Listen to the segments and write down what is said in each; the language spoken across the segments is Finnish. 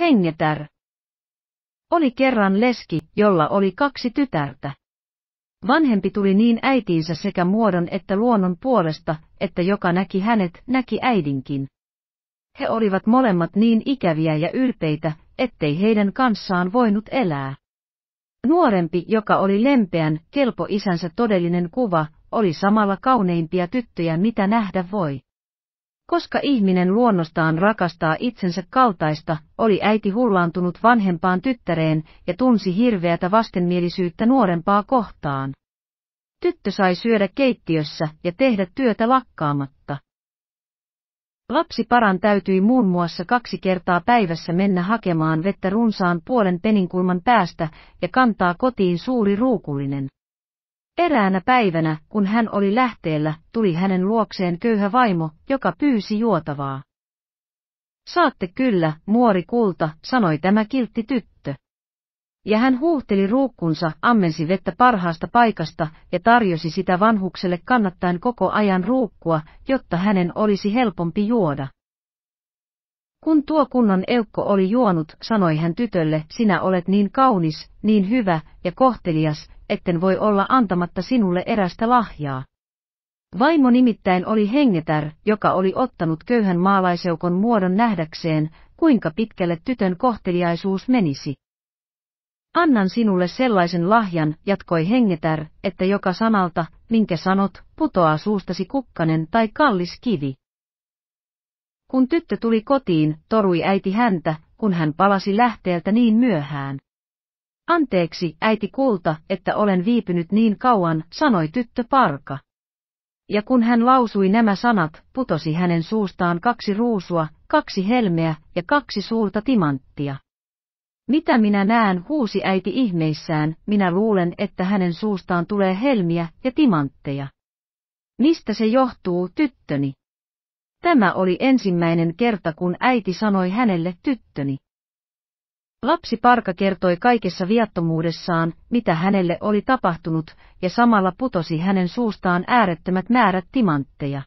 Hengetär. Oli kerran leski, jolla oli kaksi tytärtä. Vanhempi tuli niin äitiinsä sekä muodon että luonnon puolesta, että joka näki hänet, näki äidinkin. He olivat molemmat niin ikäviä ja ylpeitä, ettei heidän kanssaan voinut elää. Nuorempi, joka oli lempeän, kelpo isänsä todellinen kuva, oli samalla kauneimpia tyttöjä mitä nähdä voi. Koska ihminen luonnostaan rakastaa itsensä kaltaista, oli äiti hullaantunut vanhempaan tyttäreen ja tunsi hirveätä vastenmielisyyttä nuorempaa kohtaan. Tyttö sai syödä keittiössä ja tehdä työtä lakkaamatta. Lapsi paran täytyi muun muassa kaksi kertaa päivässä mennä hakemaan vettä runsaan puolen peninkulman päästä ja kantaa kotiin suuri ruukullinen. Eräänä päivänä, kun hän oli lähteellä, tuli hänen luokseen köyhä vaimo, joka pyysi juotavaa. Saatte kyllä, muori kulta, sanoi tämä kiltti tyttö. Ja hän huuhteli ruukkunsa, ammensi vettä parhaasta paikasta ja tarjosi sitä vanhukselle kannattaen koko ajan ruukkua, jotta hänen olisi helpompi juoda. Kun tuo kunnon eukko oli juonut, sanoi hän tytölle, sinä olet niin kaunis, niin hyvä ja kohtelias, etten voi olla antamatta sinulle erästä lahjaa. Vaimo nimittäin oli hengetär, joka oli ottanut köyhän maalaiseukon muodon nähdäkseen, kuinka pitkälle tytön kohteliaisuus menisi. Annan sinulle sellaisen lahjan, jatkoi hengetär, että joka sanalta, minkä sanot, putoaa suustasi kukkanen tai kallis kivi. Kun tyttö tuli kotiin, torui äiti häntä, kun hän palasi lähteeltä niin myöhään. Anteeksi, äiti kulta, että olen viipynyt niin kauan, sanoi tyttö parka. Ja kun hän lausui nämä sanat, putosi hänen suustaan kaksi ruusua, kaksi helmeä ja kaksi suurta timanttia. Mitä minä näen, huusi äiti ihmeissään, minä luulen, että hänen suustaan tulee helmiä ja timantteja. Mistä se johtuu, tyttöni? Tämä oli ensimmäinen kerta, kun äiti sanoi hänelle tyttöni. Lapsi Parka kertoi kaikessa viattomuudessaan, mitä hänelle oli tapahtunut, ja samalla putosi hänen suustaan äärettömät määrät timantteja.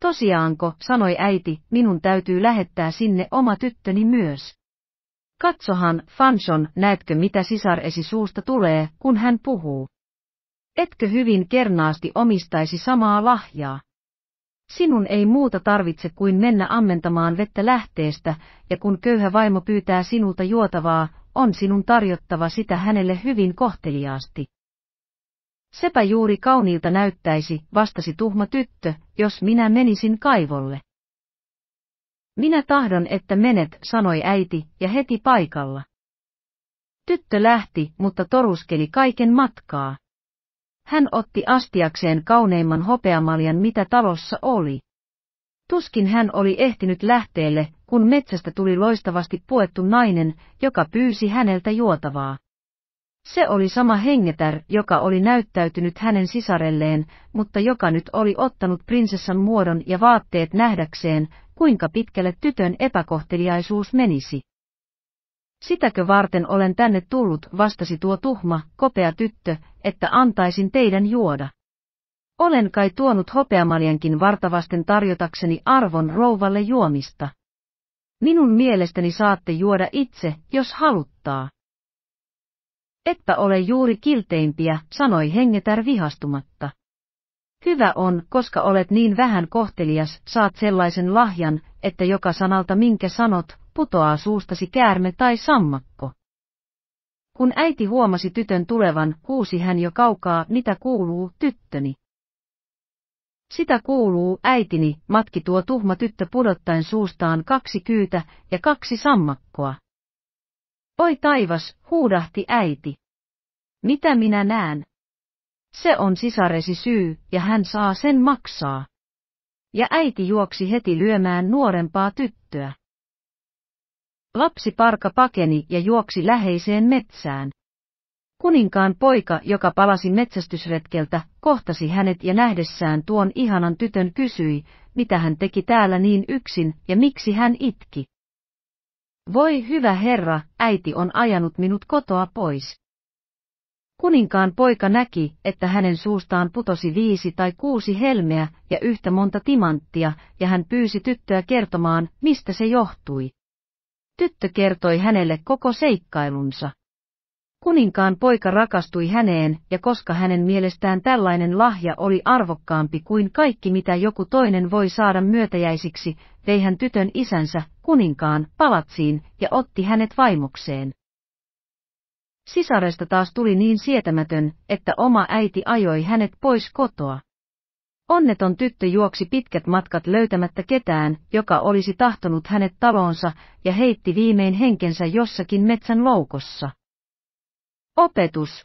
Tosiaanko, sanoi äiti, minun täytyy lähettää sinne oma tyttöni myös. Katsohan, Fanson, näetkö mitä sisaresi suusta tulee, kun hän puhuu. Etkö hyvin kernaasti omistaisi samaa lahjaa? Sinun ei muuta tarvitse kuin mennä ammentamaan vettä lähteestä, ja kun köyhä vaimo pyytää sinulta juotavaa, on sinun tarjottava sitä hänelle hyvin kohteliaasti. Sepä juuri kauniilta näyttäisi, vastasi tuhma tyttö, jos minä menisin kaivolle. Minä tahdon, että menet, sanoi äiti, ja heti paikalla. Tyttö lähti, mutta toruskeli kaiken matkaa. Hän otti astiakseen kauneimman hopeamaljan mitä talossa oli. Tuskin hän oli ehtinyt lähteelle, kun metsästä tuli loistavasti puettu nainen, joka pyysi häneltä juotavaa. Se oli sama hengetär, joka oli näyttäytynyt hänen sisarelleen, mutta joka nyt oli ottanut prinsessan muodon ja vaatteet nähdäkseen, kuinka pitkälle tytön epäkohteliaisuus menisi. Sitäkö varten olen tänne tullut, vastasi tuo tuhma, kopea tyttö, että antaisin teidän juoda. Olen kai tuonut hopeamaljankin vartavasten tarjotakseni arvon rouvalle juomista. Minun mielestäni saatte juoda itse, jos haluttaa. Että ole juuri kilteimpiä, sanoi hengetär vihastumatta. Hyvä on, koska olet niin vähän kohtelias, saat sellaisen lahjan, että joka sanalta minkä sanot, putoaa suustasi käärme tai sammakko. Kun äiti huomasi tytön tulevan, huusi hän jo kaukaa, mitä kuuluu, tyttöni. Sitä kuuluu, äitini, matki tuo tuhma tyttö pudottaen suustaan kaksi kyytä ja kaksi sammakkoa. Oi taivas, huudahti äiti. Mitä minä näen? Se on sisaresi syy, ja hän saa sen maksaa. Ja äiti juoksi heti lyömään nuorempaa tyttöä. Lapsi parka pakeni ja juoksi läheiseen metsään. Kuninkaan poika, joka palasi metsästysretkeltä, kohtasi hänet ja nähdessään tuon ihanan tytön kysyi, mitä hän teki täällä niin yksin ja miksi hän itki. Voi hyvä herra, äiti on ajanut minut kotoa pois. Kuninkaan poika näki, että hänen suustaan putosi viisi tai kuusi helmeä ja yhtä monta timanttia, ja hän pyysi tyttöä kertomaan, mistä se johtui. Tyttö kertoi hänelle koko seikkailunsa. Kuninkaan poika rakastui häneen, ja koska hänen mielestään tällainen lahja oli arvokkaampi kuin kaikki mitä joku toinen voi saada myötäjäisiksi, vei hän tytön isänsä, kuninkaan, palatsiin, ja otti hänet vaimokseen. Sisaresta taas tuli niin sietämätön, että oma äiti ajoi hänet pois kotoa. Onneton tyttö juoksi pitkät matkat löytämättä ketään, joka olisi tahtonut hänet talonsa, ja heitti viimein henkensä jossakin metsän loukossa. Opetus.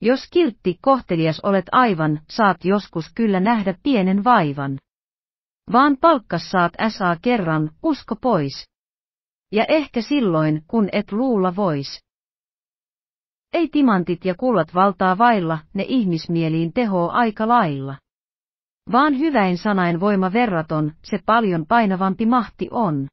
Jos kiltti kohtelias olet aivan, saat joskus kyllä nähdä pienen vaivan. Vaan palkkas saat SA kerran, usko pois. Ja ehkä silloin, kun et luulla vois. Ei timantit ja kullat valtaa vailla, ne ihmismieliin tehoo aika lailla vaan hyväin sanain voima verraton, se paljon painavampi mahti on.